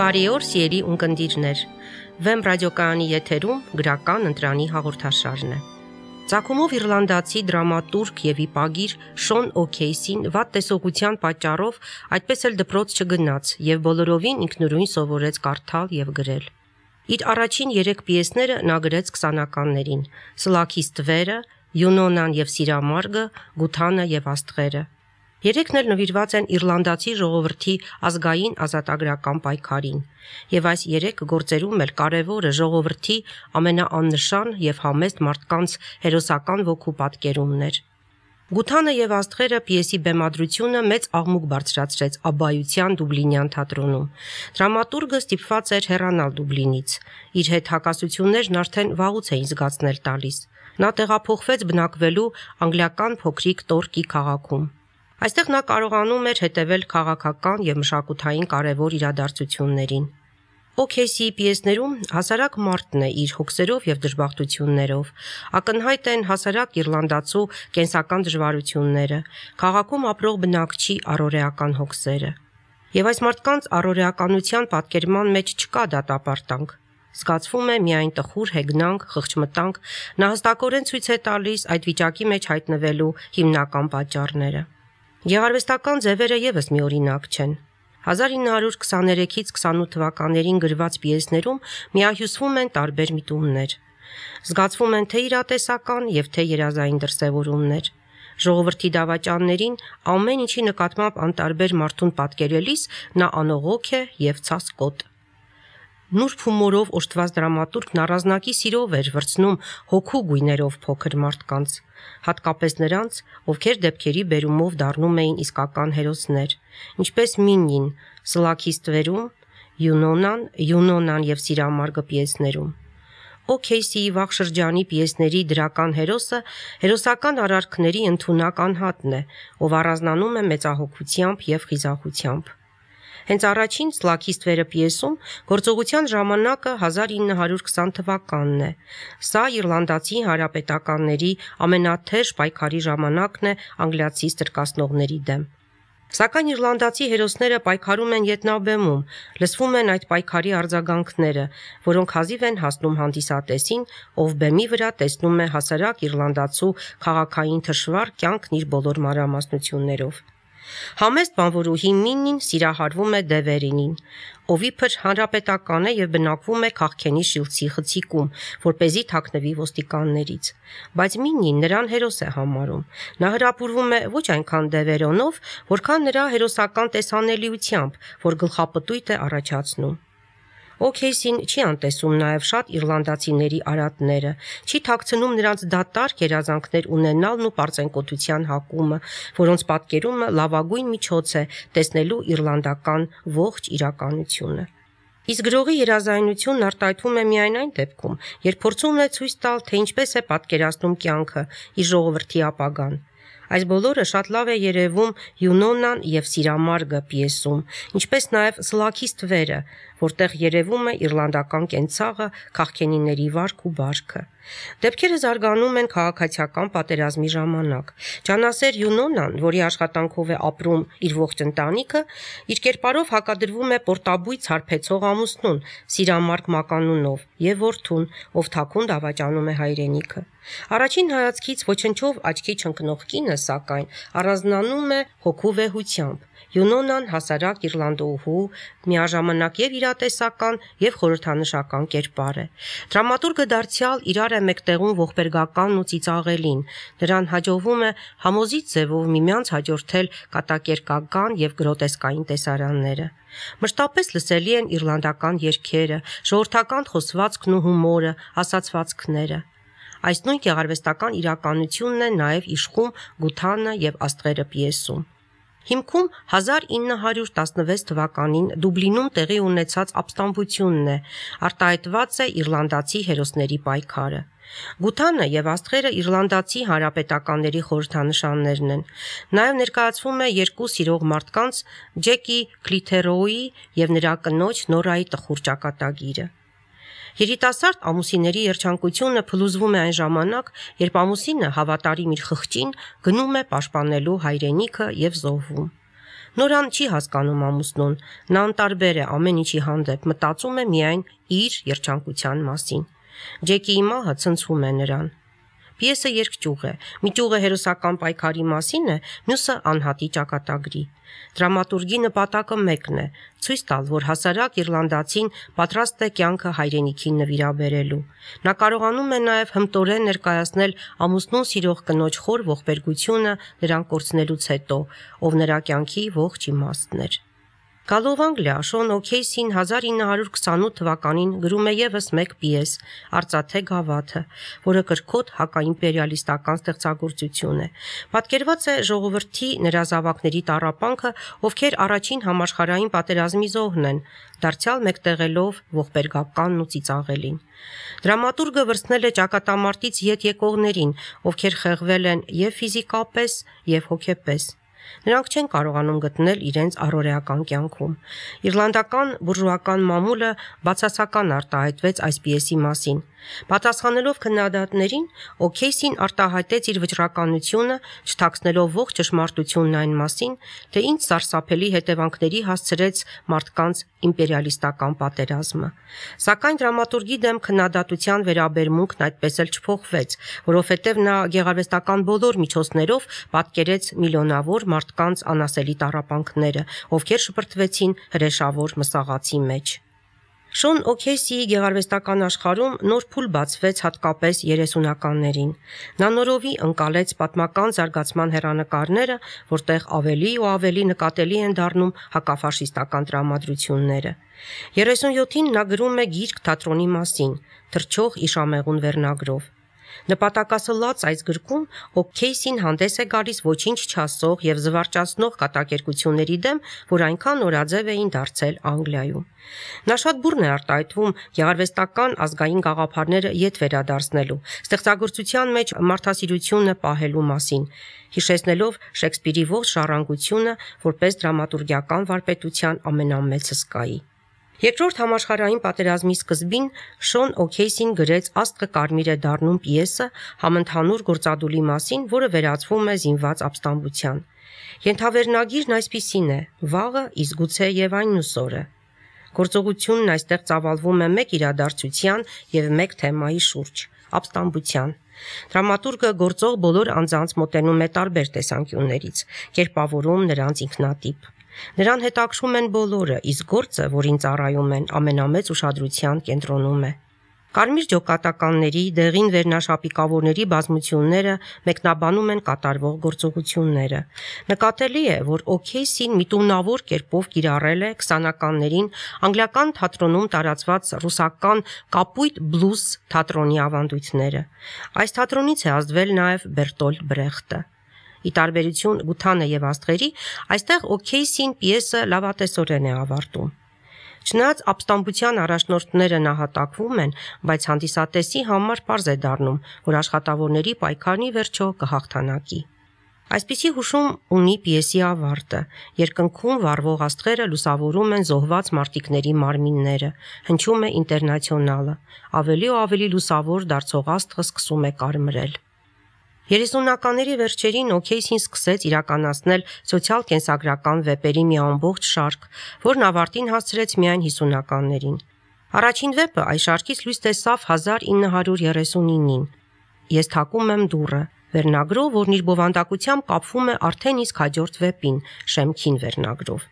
Բարի օր, սիրելի ունկնդիրներ։ Վեմ ռադիոկայանի եթերում գրական ընտրանի հաղորդաշարն է։ Ցակումով Իռլանդացի դրամատուրգ եւ իպագիր Շոն Օքեյսին վատ տեսողության պատճառով այդպես էլ դպրոց չգնաց եւ բոլորովին ինքնուրույն սովորեց կարդալ եւ գրել։ Իր առաջին 3 պիեսները նա գրեց 20-ականներին՝ Սլաքիս տվերը, Յունոնան եւ Սիրամարգը, Գութանը եւ Աստղերը։ Երեքն էլ նվիրված են Իռլանդացի ժողովրդի ազգային ազատագրական պայքարին։ Եվ այս երեք գործերում էլ կարևորը ժողովրդի ամենաաննշան եւ համեստ մարդկանց հերոսական ոգու պատկերումն էր։ Գութանը եւ Աստղերը պիեսի բեմադրությունը մեծ աղմուկ բարձրացրեց Աբայության Դուբլինյան թատրոնում։ Դրամատուրգը ստիպված էր հեռանալ Դուբլինից։ Իր հետ հակասություններն արդեն վաղուց էին զգացնել տալիս։ Նա տեղափոխվեց բնակվելու անգլիական փոքրիկ Տորկի քաղաքում։ Այստեղ նա կարողանում էր հետևել քաղաքական եւ մշակութային կարևոր իրադարձություններին։ Օքեսի պիեսներում հասարակ մարդն է իր հոգսերով եւ դժբախտություններով։ Ակնհայտ են հասարակ Իռլանդացու կենսական դժվարությունները, քաղաքում ապրող բնակչի առօրեական հոգսերը։ Եվ այս մարդկանց առօրեականության պատկերման մեջ չկա դատապարտանք։ Զգացվում է միայն տխուր հեգնանք, խղճմտանք, նա հստակորեն ցույց է տալիս այդ վիճակի մեջ հայտնվելու հիմնական պատճառները։ Գեղարվեստական ձևերը եւս մի օրինակ չեն։ 1923-ից 28 թվականներին գրված պիեսներում միահյուսվում են տարբեր միտումներ։ Զգացվում են թե իրատեսական եւ թե երազային դրսեւորումներ։ Ժողովրդի դավաճաններին ամեն ինչի նկատմամբ անտարբեր մարդուն պատկերելիս նա անողոք է եւ ցասկոտ։ Նուրբ հումորով օժտված դրամատուրգն առանձնակի սիրով էր վրցնում հոգու գույներով փոքր մարդկանց, հատկապես նրանց, ովքեր դեպքերի բերումով դառնում էին իսկական հերոսներ, ինչպես Մինին, Սլաքիստվերում, Յունոնան, Յունոնան եւ Սիրամարգը պիեսներում։ OKC-ի վաղ շրջանի պիեսների դրական հերոսը հերոսական արարքների ընդունակ անհատն է, ով առանձնանում է մեծահոգությամբ եւ խիզախությամբ։ Հենց առաջին Սլաքիստ վերը պիեսում գործողության ժամանակը 1920 թվականն է։ Սա Իռլանդացի հարապետականների ամենաթեժ պայքարի ժամանակն է անգլիացի ստրկացնողների դեմ։ Սակայն Իռլանդացի հերոսները պայքարում են Վիետնամում, լսվում են այդ պայքարի արձագանքները, որոնք հազիվ են հասնում հանդիսատեսին, ով բեմի վրա տեսնում է հասարակ Իռլանդացու քաղաքային թշվառ կյանքն իր բոլոր մանրամասնություններով։ Համեստ բանվորուհի Մինին սիրահարվում է Դևերինին, ով իբր հանրապետական է եւ բնակվում է Խախքենի շիլցի խցիկում, որ เป զի թաքնվի ոստիկաններից։ Բայց Մինին նրան հերոս է համարում։ Նա հրապուրվում է ոչ այնքան Դևերոնով, որքան նրա հերոսական տեսանելիությամբ, որ գլխապտույտ է առաջացնում։ Օքեյսին չի անտեսում նաև շատ իռլանդացիների արատները, չի թաքցնում նրանց դատարկ երազանքներ ունենալն ու պարծենկոտության հակումը, որոնց պատկերումը լավագույն միջոց է տեսնելու իռլանդական ողջ իրականությունը։ Իսկ գրողի երազայնությունն արտահայտվում է միայն այն դեպքում, երբ փորձում է ցույց տալ, թե ինչպես է պատկերացնում կյանքը, իր ժողովրդի ապագան։ Այս բոլորը շատ լավ է երևում Յունոնան եւ Սիրամարգը պիեսում, ինչպես նաեւ Սլաքիս թվերը, որտեղ երևում է իռլանդական կենցաղը, քաղքենիների վարք ու բարքը։ Դեպքերը զարգանում են քաղաքացիական պատերազմի ժամանակ։ Ճանասեր Յունոնան, որի աշխատանքով է ապրում իր ողջ ընտանիքը, իր կերպարով հակադրվում է պորտաբույծ հարբեցող ամուսնուն, Սիրամարգ Մականունով եւ Որթուն, ով թաքուն դավաճանում է հայրենիքը։ Առաջին հայացքից ոչնչով աչքի չընկնող կինը, սակայն, առանձնանում է հոգու վեհությամբ Յունոնան հասարակ իռլանդոհու միաժամանակ եւ իրատեսական եւ խորհրդանշական կերպար է։ Դրամատուրգը դարձյալ իրար է մեկտեղում ողբերգականն ու ծիծաղելին։ Նրան հաջողվում է համոզից ձևով միմյանց հաջորդել կատակերկական եւ գրոտեսկային տեսարանները։ Մշտապես լսելի են իռլանդական երգերը, ժողովրդական խոսվածքն ու հումորը, ասացվածքները։ Այս նույն գեղարվեստական իրականությունն է նաև իշխում Գութանը եւ Աստղերը պիեսում։ Հիմքում 1916 թվականին Դուբլինում տեղի ունեցած ապստամբությունն է, արտահայտված է Իռլանդացի հերոսների պայքարը։ Գութանը եւ աստղերը Իռլանդացի հանրապետականների խորհրդանշաններն են։ Նաեւ ներկայացվում է երկու սիրող մարդկանց՝ Ջեկի Քլիթերոուի եւ նրա կնոջ Նորայի տխուր ճակատագիրը։ Երիտասարդ ամուսինների երջանկությունը փլուզվում է այն ժամանակ, երբ ամուսինը հավատարիմ իր խղճին գնում է պաշտպանելու հայրենիքը եւ զոհվում։ Նորան չի հասկանում ամուսնուն, նա անտարբեր է ամեն ինչի հանդեպ, մտածում է միայն իր երջանկության մասին։ Ջեկիի մահը ցնցում է նրան։ Պիեսը երկճյուղ է։ Մի ճյուղը հերոսական պայքարի մասին է, մյուսը անհատի ճակատագրի։ Դրամատուրգի նպատակը մեկն է՝ ցույց տալ, որ հասարակ իռլանդացին պատրաստ է կյանքը հայրենիքին նվիրաբերելու։ Նա կարողանում է նաև հմտորեն ներկայացնել ամուսնուն սիրող կնոջ խոր ողբերգությունը նրան կորցնելուց հետո, ով նրա կյանքի ողջ իմաստն էր։ Գալով Անգլիա, Շոն Օքեյսին 1928 թվականին գրում է եւս մեկ պիես՝ Արծաթե գավաթը, որը կրկոտ հակաիմպերիալիստական ստեղծագործություն է։ Պատկերված է ժողովրդի նրա զավակների տարապանքը, ովքեր առաջին համաշխարհային պատերազմի զոհն են, դարձյալ մեկտեղելով ողբերգականն ու ծիծաղելին։ Դրամատուրգը վրցնել է ճակատամարտից ետ եկողներին, ովքեր խեղվել են եւ ֆիզիկապես, եւ հոգեպես։ Նրանք չեն կարողանում գտնել իրենց առօրեական կյանքում։ Իռլանդական բուրժուական մամուլը բացասական արտահայտվեց այս պիեսի մասին։ Պատասխանելով քննադատներին, Օքեյսին արտահայտեց իր վճռականությունը, չթաքցնելով ողջ ճշմարտությունն այն մասին, թե ինչ սարսափելի հետևանքների հասցրեց մարդկանց իմպերիալիստական պատերազմը։ Սակայն դրամատուրգի դեմ քննադատության վերաբերմունքն այդպես էլ չփոխվեց, որովհետև նա գեղարվեստական բոլոր միջոցներով պատկերեց միլիոնավոր մարդկանց անասելի տարապանքները, ովքեր շփրտվեցին հրեշավոր մսաղացի մեջ։ Շոն Օքեսիի գեղարվեստական աշխարհում նոր փուլ բացվեց հատկապես 30-ականներին։ Նա նորովի ընկալեց պատմական զարգացման հերանեկարները, որտեղ ավելի ու ավելի նկատելի են դառնում հակաֆաշիստական դրամատրությունները։ 37-ին նա գրում է գիրք թատրոնի մասին, թրջող իշամեղուն վերնագրով։ Նպատակասլաց այս գրքում Օքքեյսին հանդես է գալիս ոչինչ չասող եւ զվարճացնող կատակերգությունների դեմ, որ այնքան նորաձև էին դարձել Անգլիայում։ Նա շատ բուրն է արտահայտվում գեղարվեստական ազգային գաղափարները յետ վերադարձնելու, ստեղծագործության մեջ մարդասիրությունը պահելու մասին, հիշեցնելով Շեքսպիրի ողջ ժառանգությունը որպես դրամատուրգիական վարպետության ամենամեծ հսկայի։ Երկրորդ համաշխարհային պատերազմի սկզբին Շոն Օքեյսին գրեց Աստղը կարմիր է դառնում պիեսը համընդհանուր գործադուլի մասին, որը վերածվում է զինված ապստամբության։ Ենթավերնագիրն այսպիսին է. վաղը իսկ գուցե եւ այնուսօրը։ Գործողությունն այստեղ ծավալվում է մեկ իրադարձության եւ մեկ թեմայի շուրջ՝ ապստամբության։ Դրամատուրգը գործող բոլոր անձանց մոտենում է տարբեր տեսանկյուններից, կերպավորում նրանց ինքնատիպ։ Նրան հետաքրում են բոլորը, իսկ գործը, որին ծառայում են, ամենամեծ ուշադրության կենտրոնում է։ Կարմիր ջոկատականների, դեղին վերնաշապիկավորների բազմությունները մեկնաբանում են կատարվող գործողությունները։ Նկատելի է, որ Օքեյսին միտումնավոր կերպով կիրառել է 20-ականներին անգլիական թատրոնում տարածված ռուսական կապույտ բլուզ թատրոնի ավանդույթները։ Այս թատրոնից է ազդվել նաև Բերտոլդ Բրեխտը ի տարբերություն Գութանը եւ Աստղերի, այստեղ Օքեյսին պիեսը լավատեսորեն է ավարտում։ Չնայած ապստամբության առաջնորդները նահատակվում են, բայց հանդիսատեսի համար པարզ է դառնում, որ աշխատավորների պայքարնի վերջո կհաղթանակի։ Այսպիսի հուշում ունի պիեսի ավարտը։ Երկնքում վառվող աստղերը լուսավորում են զոհված մարտիկների մարմինները։ Հնչում է ինտերնացիոնալը։ Ավելի ու ավելի լուսավոր դարձող աստղը սկսում է կարմրել։ 30-ականների վերջերին OKC-ին սկսեց իրականացնել սոցիալ-կենսագրական վեպերի մի ամբողջ շարք, որն ավարտին հասցրեց միայն 50-ականներին։ Առաջին վեպը այս շարքից լույս տեսավ 1939-ին։ Ես թակում եմ դուռը վերնագրով, որն իր բովանդակությամբ կապվում է արդեն իսկ հաջորդ վեպին՝ Շեմքին վերնագրով։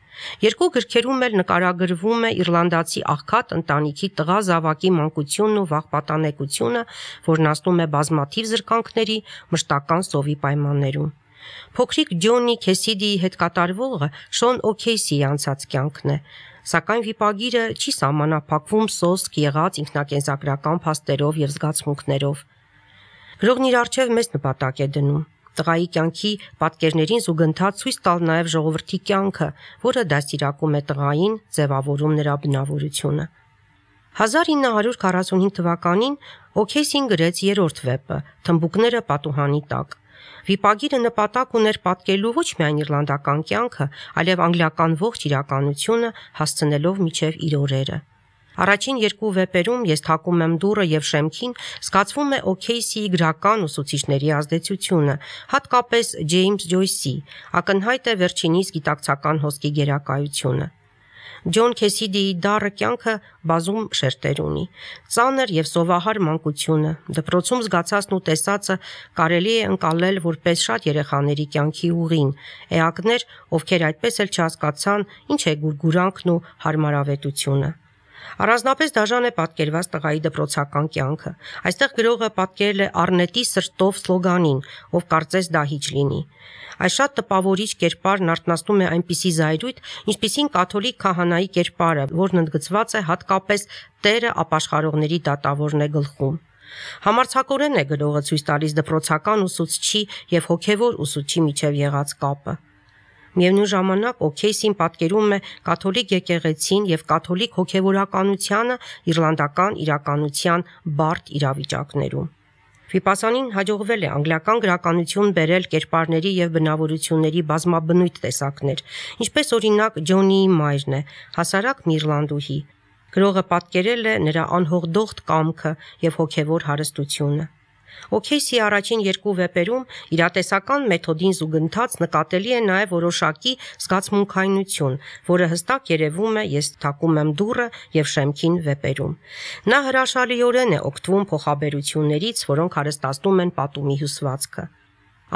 Երկու գրքերում էլ նկարագրվում է Իռլանդացի աղքատ ընտանիքի տղա զավակի մանկությունն ու վաղպատանեկությունը, որն ասնում է բազմաթիվ զրկանքների մշտական սովի պայմաններում։ Փոքրիկ Ջոնի Քեսիդիի հետ կատարվողը Շոն Օքեյսի անցած կյանքն է, սակայն վիպագիրը չի սահմանափակվում սոսկ եղած ինքնակենսագրական փաստերով եւ զգացմունքներով։ Գրողն իր արժեվ մեծ նպատակ է դնում տղայի կյանքի պատկերներին զուգընթաց ցույց տալ նաև ժողովրդի կյանքը, որը դասիրակում է տղային, ձևավորում նրա բնավորությունը։ 1945 թվականին Օքեսին գրեց երրորդ վեպը՝ Թմբուկները պատուհանի տակ։ Վիպագիրը նպատակ ուներ պատկերելու ոչ միայն իռլանդական կյանքը, այլև անգլիական ողջ իրականությունը, հասցնելով միջև իր օրերը։ Առաջին երկու վեպերում ես թակում եմ դուրը եւ շեմքին, զգացվում է OKC-ի գրական ուսուցիչների ազդեցությունը, հատկապես Ջեյմս Ջոյսի, ակնհայտ է վերջինիս գիտակցական հոսքի գերակայությունը։ Ջոն Քեսիդիի դառը կյանքը բազում շերտեր ունի։ Ծանր եւ սովահար մանկությունը, դպրոցում զգացածն ու տեսածը կարելի է ընկալել որպես շատ երեխաների կյանքի ուղին։ Էակներ, ովքեր այդպես էլ չհասկացան, ինչ է գուրգուրանքն ու հարմարավետությունը։ Առանձնապես դաժան է պատկերված տղայի դպրոցական կյանքը։ Այստեղ գրողը պատկերել է Արնետի սրտով սլոգանին, ով կարծես դահիճ լինի։ Այս շատ տպավորիչ կերպարն արտնասնում է այնպիսի զայրույթ, ինչպիսին կաթոլիկ քահանայի կերպարը, որն ընդգծված է հատկապես Տերը ապաշխարողների դատավորն է գլխում։ Համարցակորեն է գրողը ցույց տալիս դպրոցական ուսուցչի եւ հոգեվոր ուսուցչի միջև եղած կապը։ Միևնույն ժամանակ Օքեյսին պատկերում է կաթոլիկ եկեղեցին եւ կաթոլիկ հոգեվորականությանը իռլանդական իրականության բարդ իրավիճակներում։ Վիպասանին հաջողվել է անգլիական գրականություն բերել կերպարների եւ բնավորությունների բազմաբնույթ տեսակներ, ինչպես օրինակ Ջոնիի մայրն է, հասարակ մի իռլանդուհի։ Գրողը պատկերել է նրա անհողդողտ կամքը եւ հոգեվոր հարստությունը։ Օքեյսի առաջին երկու վեպերում իրատեսական մեթոդին զուգընթաց նկատելի է նաև որոշակի զգացմունքայնություն, որը հստակ երևում է «Ես թակում եմ դուռը» եւ «Շեմքին» վեպերում։ Նա հրաշալիորեն է օգտվում փոխաբերություններից, որոնք հարստացնում են պատումի հյուսվածքը։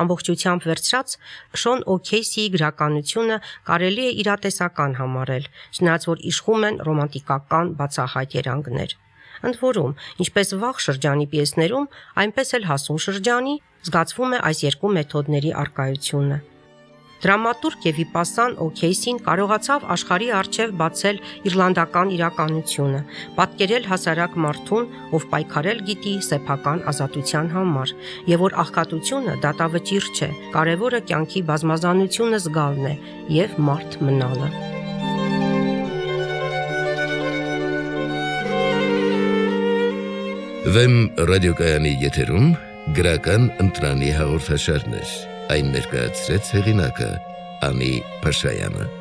Ամբողջությամբ վերցրած Շոն Օքեյսիի գրականությունը կարելի է իրատեսական համարել, չնայած որ իշխում են ռոմանտիկական բացահայտ երանգներ։ Ընդ որում, ինչպես վաղ շրջանի պիեսներում, այնպես էլ հասուն շրջանի զգացվում է այս երկու մեթոդների արկայությունը։ Դրամատուրգ եւ Վիպասան Օքեյսին կարողացավ աշխարհի արչև բացել իռլանդական իրականությունը, պատկերել հասարակ մարդուն, ով պայքարել գիտի սեփական ազատության համար, եւ որ աղքատությունը դատավճիռ չէ, կարեւորը կյանքի բազմազանությունը զգալն է եւ մարդ մնալը։ Վեմ ռադիոկայանի եթերում գրական ընտրանի հաղորդաշարներ։ Այն ներկայացրեց հեղինակը Անի Փաշայանը։